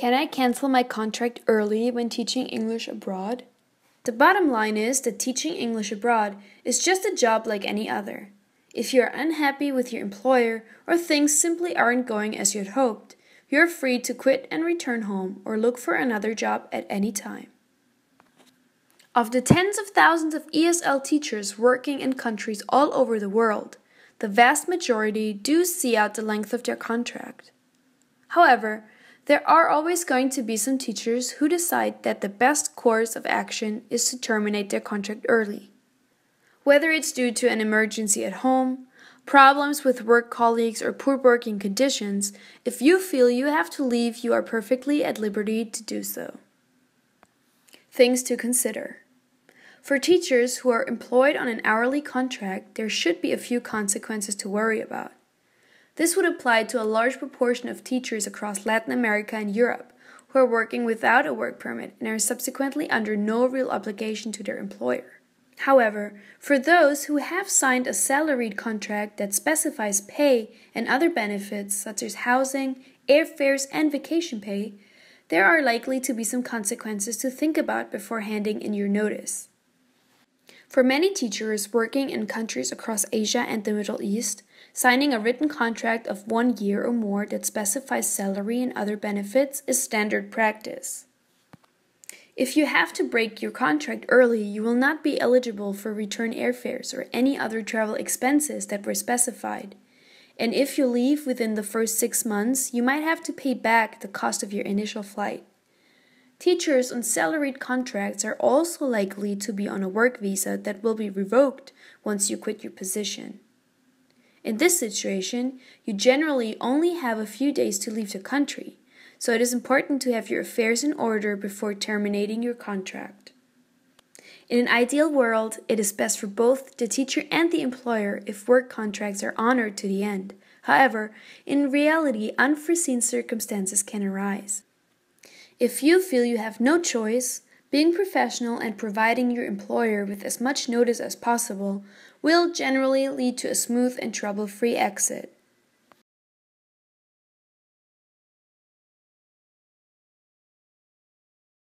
Can I cancel my contract early when teaching English abroad? The bottom line is that teaching English abroad is just a job like any other. If you are unhappy with your employer or things simply aren't going as you had hoped, you're free to quit and return home or look for another job at any time. Of the tens of thousands of ESL teachers working in countries all over the world, the vast majority do see out the length of their contract. However, there are always going to be some teachers who decide that the best course of action is to terminate their contract early. Whether it's due to an emergency at home, problems with work colleagues, or poor working conditions, if you feel you have to leave, you are perfectly at liberty to do so. Things to consider. For teachers who are employed on an hourly contract, there should be a few consequences to worry about. This would apply to a large proportion of teachers across Latin America and Europe who are working without a work permit and are subsequently under no real obligation to their employer. However, for those who have signed a salaried contract that specifies pay and other benefits such as housing, airfares, and vacation pay, there are likely to be some consequences to think about before handing in your notice. For many teachers working in countries across Asia and the Middle East, signing a written contract of one year or more that specifies salary and other benefits is standard practice. If you have to break your contract early, you will not be eligible for return airfares or any other travel expenses that were specified. And if you leave within the first six months, you might have to pay back the cost of your initial flight. Teachers on salaried contracts are also likely to be on a work visa that will be revoked once you quit your position. In this situation, you generally only have a few days to leave the country, so it is important to have your affairs in order before terminating your contract. In an ideal world, it is best for both the teacher and the employer if work contracts are honored to the end. However, in reality, unforeseen circumstances can arise. If you feel you have no choice, being professional and providing your employer with as much notice as possible will generally lead to a smooth and trouble free exit.